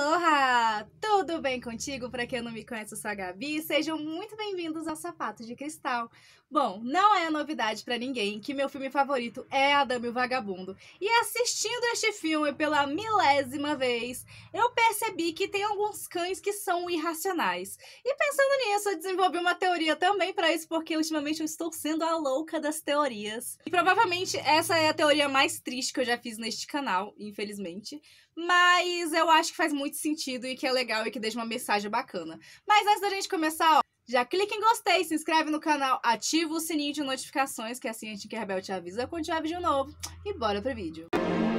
Aloha! Tudo bem contigo? Para quem não me conhece, eu sou a Gabi. Sejam muito bem-vindos ao Sapato de Cristal. Bom, não é novidade para ninguém que meu filme favorito é Adame o Vagabundo. E assistindo este filme pela milésima vez, eu percebi que tem alguns cães que são irracionais. E pensando nisso, eu desenvolvi uma teoria também para isso, porque ultimamente eu estou sendo a louca das teorias. E provavelmente essa é a teoria mais triste que eu já fiz neste canal, infelizmente. Mas eu acho que faz muito sentido e que é legal e que deixa uma mensagem bacana. Mas antes da gente começar, ó, já clica em gostei, se inscreve no canal, ativa o sininho de notificações, que assim a gente que é Rebel te avisa quando tiver vídeo novo. E bora pro vídeo. Música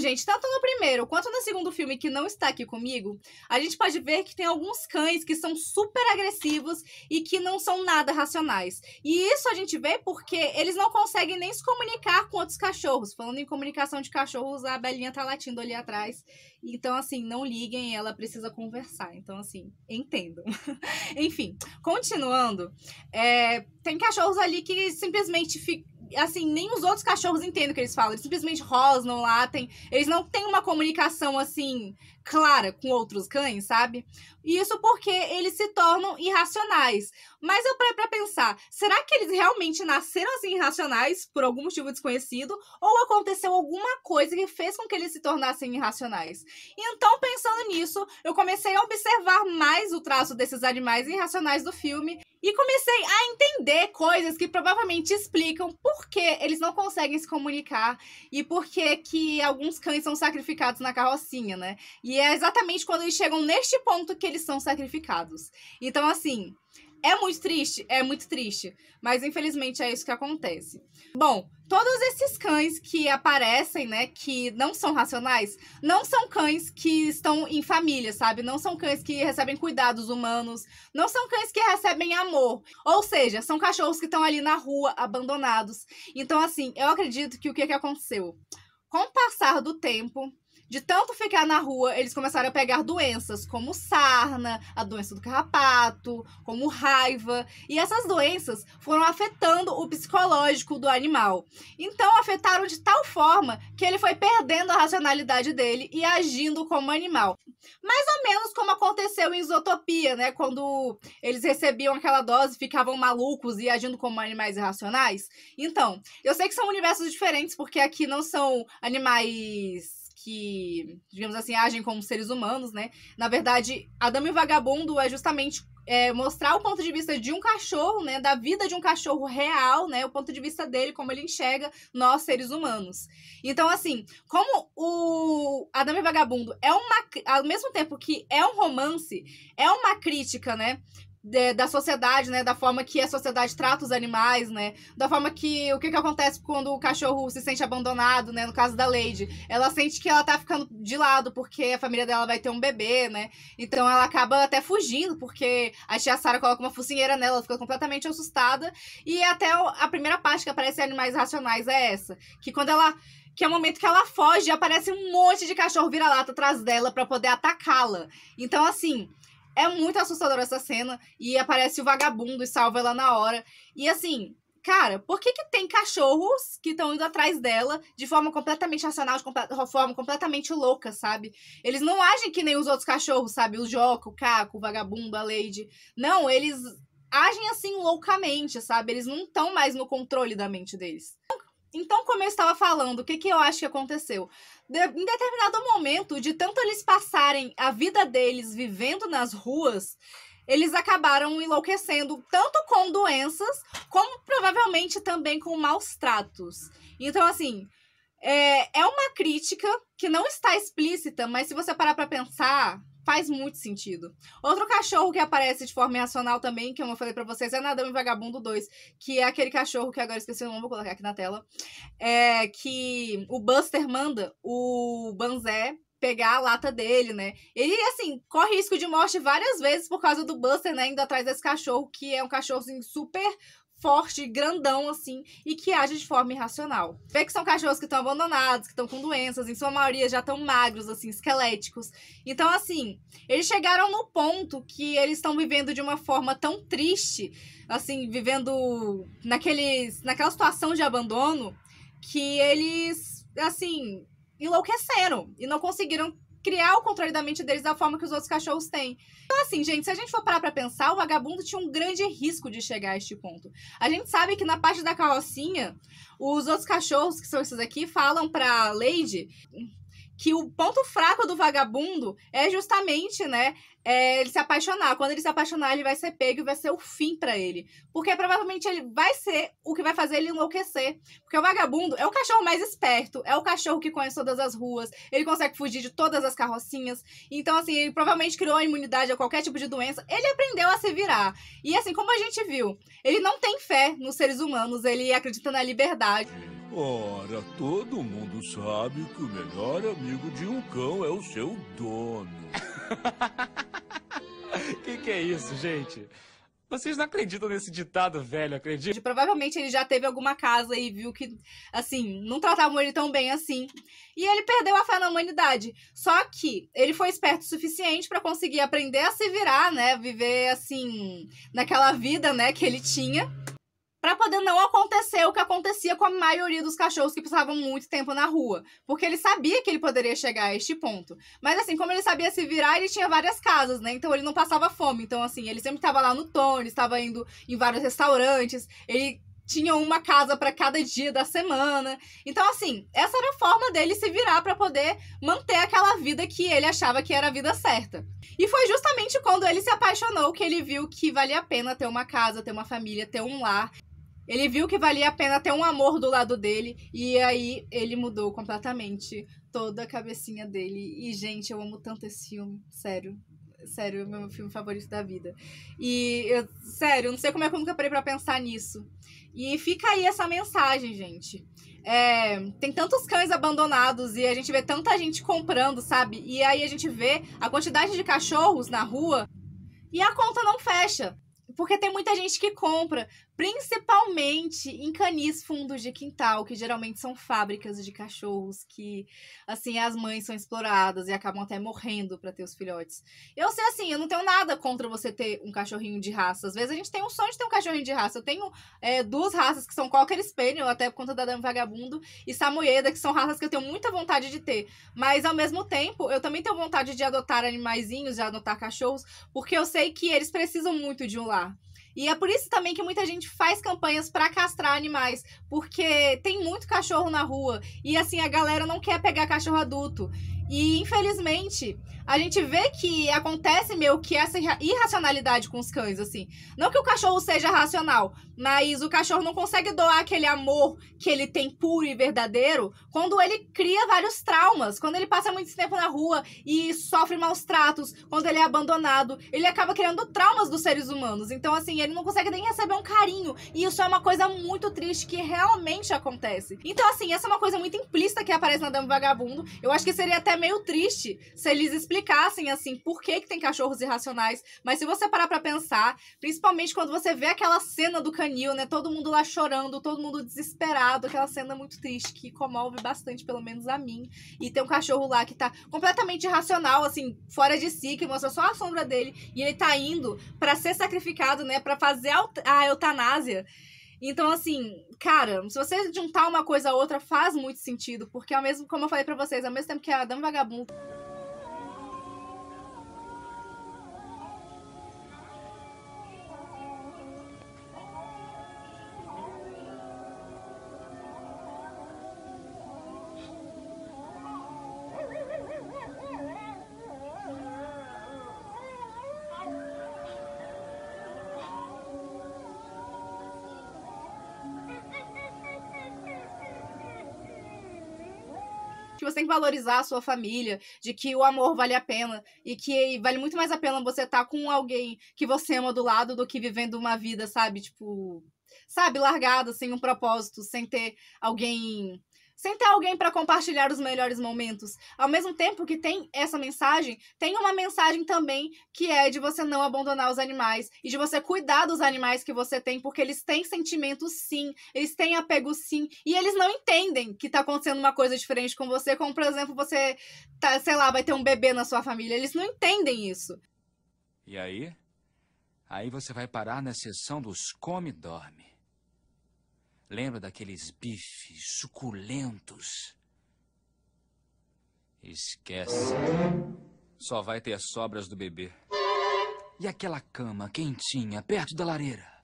gente, tanto tá no primeiro quanto no segundo filme, que não está aqui comigo, a gente pode ver que tem alguns cães que são super agressivos e que não são nada racionais. E isso a gente vê porque eles não conseguem nem se comunicar com outros cachorros. Falando em comunicação de cachorros, a Belinha tá latindo ali atrás. Então, assim, não liguem, ela precisa conversar. Então, assim, entendam. Enfim, continuando, é, tem cachorros ali que simplesmente ficam assim, nem os outros cachorros entendem o que eles falam. Eles simplesmente rosnam, latem. Eles não têm uma comunicação, assim, clara com outros cães, sabe? Isso porque eles se tornam irracionais. Mas eu parei pra pensar, será que eles realmente nasceram assim irracionais por algum motivo desconhecido? Ou aconteceu alguma coisa que fez com que eles se tornassem irracionais? Então, pensando nisso, eu comecei a observar mais o traço desses animais irracionais do filme e comecei a entender coisas que provavelmente explicam por que eles não conseguem se comunicar e por que, que alguns cães são sacrificados na carrocinha, né? E é exatamente quando eles chegam neste ponto que eles são sacrificados. Então, assim, é muito triste? É muito triste. Mas infelizmente é isso que acontece. Bom, todos esses cães que aparecem, né, que não são racionais, não são cães que estão em família, sabe? Não são cães que recebem cuidados humanos, não são cães que recebem amor. Ou seja, são cachorros que estão ali na rua, abandonados. Então, assim, eu acredito que o que, que aconteceu? Com o passar do tempo, de tanto ficar na rua, eles começaram a pegar doenças como sarna, a doença do carrapato, como raiva. E essas doenças foram afetando o psicológico do animal. Então, afetaram de tal forma que ele foi perdendo a racionalidade dele e agindo como animal. Mais ou menos como aconteceu em Isotopia, né? Quando eles recebiam aquela dose, ficavam malucos e agindo como animais irracionais. Então, eu sei que são universos diferentes, porque aqui não são animais que, digamos assim, agem como seres humanos, né? Na verdade, Adam e o Vagabundo é justamente é, mostrar o ponto de vista de um cachorro, né, da vida de um cachorro real, né, o ponto de vista dele, como ele enxerga nós seres humanos. Então, assim, como o o Vagabundo é uma, ao mesmo tempo que é um romance, é uma crítica, né, de, da sociedade, né? Da forma que a sociedade trata os animais, né? Da forma que. O que, que acontece quando o cachorro se sente abandonado, né? No caso da Lady. Ela sente que ela tá ficando de lado, porque a família dela vai ter um bebê, né? Então ela acaba até fugindo, porque a tia Sara coloca uma focinheira nela, ela fica completamente assustada. E até a primeira parte que aparece em Animais Racionais é essa. Que quando ela que é o momento que ela foge aparece um monte de cachorro vira-lata atrás dela para poder atacá-la. Então, assim, é muito assustadora essa cena. E aparece o vagabundo e salva ela na hora. E assim, cara, por que, que tem cachorros que estão indo atrás dela de forma completamente racional, de forma completamente louca, sabe? Eles não agem que nem os outros cachorros, sabe? O Joca, o Caco, o Vagabundo, a Lady. Não, eles agem assim loucamente, sabe? Eles não estão mais no controle da mente deles. Então, então, como eu estava falando, o que, que eu acho que aconteceu? De, em determinado momento, de tanto eles passarem a vida deles vivendo nas ruas, eles acabaram enlouquecendo tanto com doenças, como provavelmente também com maus tratos. Então, assim, é, é uma crítica que não está explícita, mas se você parar para pensar, faz muito sentido. Outro cachorro que aparece de forma irracional também, que eu não falei para vocês, é Nadão e Vagabundo 2, que é aquele cachorro que agora esqueci o nome, vou colocar aqui na tela, é que o Buster manda o Banzé pegar a lata dele, né? Ele, assim, corre risco de morte várias vezes por causa do Buster, né? Indo atrás desse cachorro, que é um cachorro, assim, super forte, grandão, assim, e que age de forma irracional. Vê que são cachorros que estão abandonados, que estão com doenças, em sua maioria já estão magros, assim, esqueléticos. Então, assim, eles chegaram no ponto que eles estão vivendo de uma forma tão triste, assim, vivendo naqueles, naquela situação de abandono, que eles, assim, enlouqueceram e não conseguiram criar o controle da mente deles da forma que os outros cachorros têm. Então, assim, gente, se a gente for parar pra pensar, o vagabundo tinha um grande risco de chegar a este ponto. A gente sabe que na parte da carrocinha, os outros cachorros, que são esses aqui, falam pra Lady que o ponto fraco do vagabundo é justamente, né, é ele se apaixonar. Quando ele se apaixonar, ele vai ser pego e vai ser o fim para ele. Porque provavelmente ele vai ser o que vai fazer ele enlouquecer. Porque o vagabundo é o cachorro mais esperto, é o cachorro que conhece todas as ruas, ele consegue fugir de todas as carrocinhas. Então, assim, ele provavelmente criou a imunidade a qualquer tipo de doença. Ele aprendeu a se virar. E assim, como a gente viu, ele não tem fé nos seres humanos, ele acredita na liberdade. Ora, todo mundo sabe que o melhor amigo de um cão é o seu dono. que que é isso, gente? Vocês não acreditam nesse ditado velho, acredito? Provavelmente ele já teve alguma casa e viu que, assim, não tratavam ele tão bem assim. E ele perdeu a fé na humanidade. Só que ele foi esperto o suficiente para conseguir aprender a se virar, né? Viver, assim, naquela vida, né, que ele tinha para poder não acontecer o que acontecia com a maioria dos cachorros que precisavam muito tempo na rua, porque ele sabia que ele poderia chegar a este ponto. Mas assim, como ele sabia se virar, ele tinha várias casas, né? Então ele não passava fome. Então assim, ele sempre estava lá no Tony, estava indo em vários restaurantes, ele tinha uma casa para cada dia da semana. Então assim, essa era a forma dele se virar para poder manter aquela vida que ele achava que era a vida certa. E foi justamente quando ele se apaixonou que ele viu que valia a pena ter uma casa, ter uma família, ter um lar ele viu que valia a pena ter um amor do lado dele, e aí ele mudou completamente toda a cabecinha dele. E, gente, eu amo tanto esse filme, sério. Sério, é o meu filme favorito da vida. E, eu, sério, não sei como é que eu nunca parei pra pensar nisso. E fica aí essa mensagem, gente. É, tem tantos cães abandonados e a gente vê tanta gente comprando, sabe? E aí a gente vê a quantidade de cachorros na rua e a conta não fecha. Porque tem muita gente que compra principalmente em canis fundos de quintal, que geralmente são fábricas de cachorros que, assim, as mães são exploradas e acabam até morrendo para ter os filhotes. Eu sei assim, eu não tenho nada contra você ter um cachorrinho de raça. Às vezes a gente tem um sonho de ter um cachorrinho de raça. Eu tenho é, duas raças que são qualquer espelho, até por conta da Dama Vagabundo e Samoyeda, que são raças que eu tenho muita vontade de ter. Mas ao mesmo tempo, eu também tenho vontade de adotar animaizinhos, de adotar cachorros, porque eu sei que eles precisam muito de um lar. E é por isso também que muita gente faz campanhas para castrar animais, porque tem muito cachorro na rua e assim a galera não quer pegar cachorro adulto. E infelizmente, a gente vê que acontece meio que essa irracionalidade com os cães, assim. Não que o cachorro seja racional, mas o cachorro não consegue doar aquele amor que ele tem puro e verdadeiro quando ele cria vários traumas, quando ele passa muito tempo na rua e sofre maus tratos, quando ele é abandonado, ele acaba criando traumas dos seres humanos. Então, assim, ele não consegue nem receber um carinho. E isso é uma coisa muito triste que realmente acontece. Então, assim, essa é uma coisa muito implícita que aparece na Dama Vagabundo. Eu acho que seria até meio triste se eles explicassem, assim, por que, que tem cachorros irracionais. Mas se você parar pra pensar, principalmente quando você vê aquela cena do canil, né? Todo mundo lá chorando, todo mundo desesperado, aquela cena é muito triste que comove bastante, pelo menos a mim. E tem um cachorro lá que tá completamente irracional, assim, fora de si, que mostra só a sombra dele. E ele tá indo para ser sacrificado, né? Pra fazer a eutanásia. Então, assim, cara, se você juntar uma coisa a outra, faz muito sentido, porque ao é mesmo, como eu falei para vocês, ao é mesmo tempo que a Dama Vagabundo que você tem que valorizar a sua família, de que o amor vale a pena e que vale muito mais a pena você estar tá com alguém que você ama do lado do que vivendo uma vida, sabe? Tipo, sabe, largada, sem um propósito, sem ter alguém sem ter alguém para compartilhar os melhores momentos. Ao mesmo tempo que tem essa mensagem, tem uma mensagem também que é de você não abandonar os animais e de você cuidar dos animais que você tem, porque eles têm sentimentos sim, eles têm apego sim, e eles não entendem que tá acontecendo uma coisa diferente com você, como por exemplo, você tá, sei lá, vai ter um bebê na sua família, eles não entendem isso. E aí? Aí você vai parar na sessão dos come-dorme. Lembra daqueles bifes suculentos. Esquece. Só vai ter sobras do bebê. E aquela cama quentinha perto da lareira?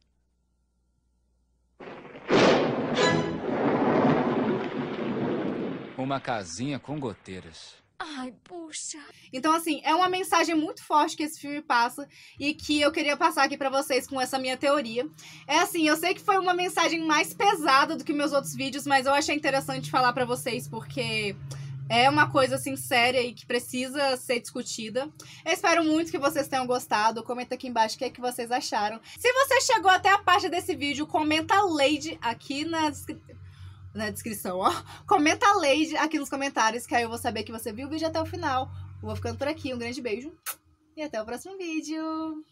Uma casinha com goteiras. Ai, puxa. Então, assim, é uma mensagem muito forte que esse filme passa e que eu queria passar aqui para vocês com essa minha teoria. É assim, eu sei que foi uma mensagem mais pesada do que meus outros vídeos, mas eu achei interessante falar para vocês porque é uma coisa assim séria e que precisa ser discutida. Eu espero muito que vocês tenham gostado. Comenta aqui embaixo o que, é que vocês acharam. Se você chegou até a parte desse vídeo, comenta Lady aqui na descrição na né, descrição, ó. Comenta a Lady aqui nos comentários, que aí eu vou saber que você viu o vídeo até o final. vou ficando por aqui. Um grande beijo e até o próximo vídeo.